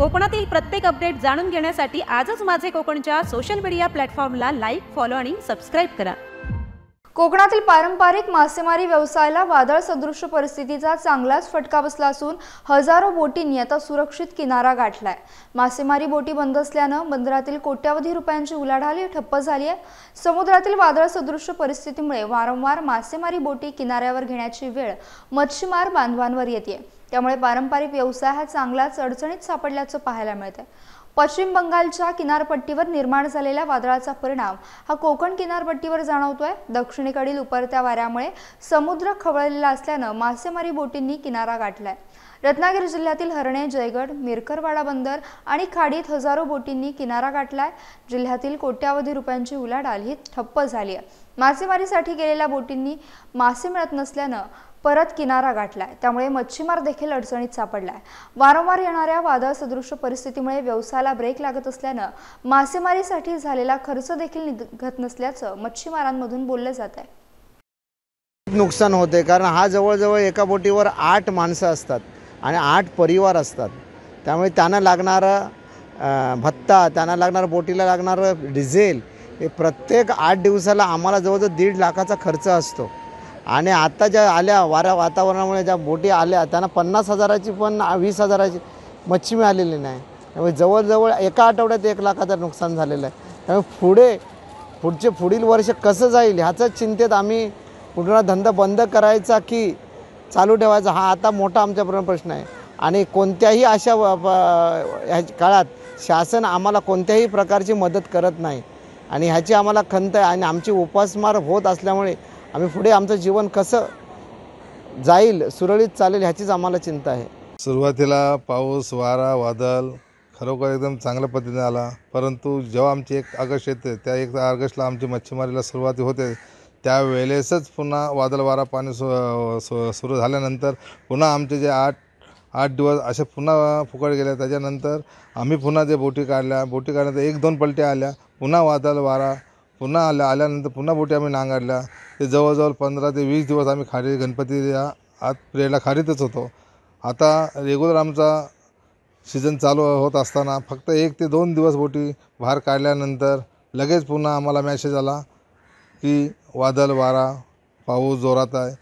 कोकणातील प्रत्येक अपडेट जाणून घेण्यासाठी आजच माझे कोकणच्या सोशल मीडिया प्लॅटफॉर्मला लाईक फॉलो आणि सबस्क्राईब करा कोकणातील पारंपरिक मासेमारी व्यवसायाला वादळ सदृश्य परिस्थितीचा चांगलाच फटका बसला असून हजारो बोटींनी आता सुरक्षित किनारा गाठलाय मासेमारी बोटी बंद असल्यानं बंदरातील कोट्यावधी रुपयांची उलाढाली ठप्प झाली आहे समुद्रातील वादळ सदृश्य परिस्थितीमुळे वारंवार मासेमारी बोटी किनाऱ्यावर घेण्याची वेळ मच्छीमार बांधवांवर येते त्यामुळे पारंपरिक व्यवसाय हा चांगलाच अडचणीत सापडल्याचं पाहायला आहे पश्चिम बंगालच्या किनारपट्टीवर निर्माण झालेल्या वादळाचा परिणाम हा कोकण किनारपट्टीवर जाणवतोय दक्षिणेकडील उपरत्या वाऱ्यामुळे समुद्र खवळलेला असल्यानं मासेमारी बोटींनी किनारा गाठलाय रत्नागिरी जिल्ह्यातील हरणे जयगड मिरकरवाडा बंदर आणि खाडीत हजारो बोटींनी किनारा गाठलाय जिल्ह्यातील कोट्यावधी रुपयांची उलाढाल ही ठप्प झाली आहे मासेमारीसाठी गेलेल्या बोटींनी मासे मिळत नसल्यानं परत किनारा गाठलाय त्यामुळे मच्छीमार देखील अडचणीत सापडलाय वारंवार येणाऱ्या वादळ सदृश परिस्थितीमुळे व्यवसायाला ब्रेक लागत असल्यानं मासेमारीसाठी झालेला खर्च देखील निघत नसल्याचं मच्छीमारांमधून बोललं जात आहे नुकसान होते कारण हा जवळजवळ एका बोटीवर आठ माणसं असतात आणि आठ परिवार असतात त्यामुळे त्यांना लागणारा भत्ता त्यांना लागणार बोटीला लागणारं डिझेल हे प्रत्येक आठ दिवसाला आम्हाला जवळजवळ दीड लाखाचा खर्च असतो आणि आता ज्या आल्या वाऱ्या वातावरणामुळे ज्या बोटी आल्या त्यांना पन्नास हजाराची पण वीस हजाराची मच्छी मिळालेली नाही त्यामुळे जवळजवळ एका आठवड्यात एक लाखाचं नुकसान झालेलं आहे त्यामुळे पुढे पुढचे पुढील वर्ष कसं जाईल ह्याचंच चिंतेत आम्ही पूर्ण धंदा बंद करायचा की चालू ठेवायचा हा आता मोठा आमच्यापर्यंत प्रश्न आहे आणि कोणत्याही अशा काळात शासन आम्हाला कोणत्याही प्रकारची मदत करत नाही आणि ह्याची आम्हाला खंत आहे आणि आमची उपासमार होत असल्यामुळे आम्ही पुढे आमचं जीवन कसं जाईल सुरळीत चालेल ह्याचीच आम्हाला चिंता आहे सुरुवातीला पाऊस वारा वादळ खरोखर एकदम चांगल्या पद्धतीने आला परंतु जेव्हा आमची एक ऑगस्ट येते त्या एक ऑगस्टला आमची मच्छीमारीला सुरुवात होते त्यावेळेसच पुन्हा वादळ वारा पाणी सु सुरू झाल्यानंतर पुन्हा आमचे जे आठ आठ दिवस असे पुन्हा फुकट गेले त्याच्यानंतर आम्ही पुन्हा ते बोटी काढल्या बोटी काढल्यानंतर एक दोन पलट्या आल्या पुन्हा वादळ वारा पुन्हा आल्या आल्यानंतर पुन्हा बोटी आम्ही नांगरल्या ते जवळजवळ पंधरा ते वीस दिवस आम्ही खाडी गणपती या आत प्रेला खाडीतच होतो आता रेग्युलर आमचा सीझन चालू होत असताना फक्त एक ते दोन दिवस बोटी बाहेर काढल्यानंतर लगेच पुन्हा आम्हाला मॅसेज आला की वादळ वारा पाऊस जोरात आहे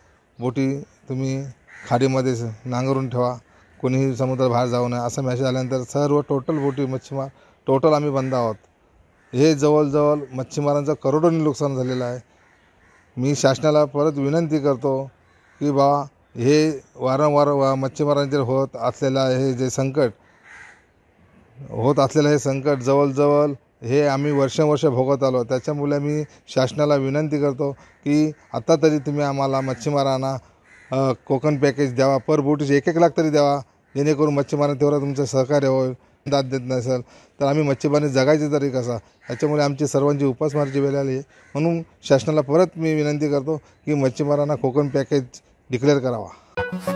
बोटी तुम्ही खाडीमध्ये नांगरून ठेवा कोणीही समुद्र बाहेर जाऊ नये असं मॅसेज आल्यानंतर सर्व टोटल बोटी मच्छीमार टोटल आम्ही बंद आहोत हे जवळजवळ मच्छीमारांचं करोडोनी नुकसान झालेलं आहे मी शासनाला परत विनंती करतो की बा हे वारंवार वा मच्छीमारांचे होत असलेलं हे जे संकट होत असलेलं हे संकट जवळजवळ हे आम्ही वर्षावर्ष भोगत आलो त्याच्यामुळे मी शासनाला विनंती करतो की आत्ता तरी तुम्ही आम्हाला मच्छीमारांना कोकण पॅकेज द्यावा पर बोटीचे एक एक लाख तरी द्यावा जेणेकरून मच्छीमारांना तेवढा तुमचं सहकार्य होईल दाद देत नसेल तर आम्ही मच्छीमारी जगायचे तरी कसा याच्यामुळे आमची सर्वांची उपासमारची वेळ आली म्हणून शासनाला परत मी विनंती करतो की मच्छीमारांना कोकण पॅकेज डिक्लेअर करावा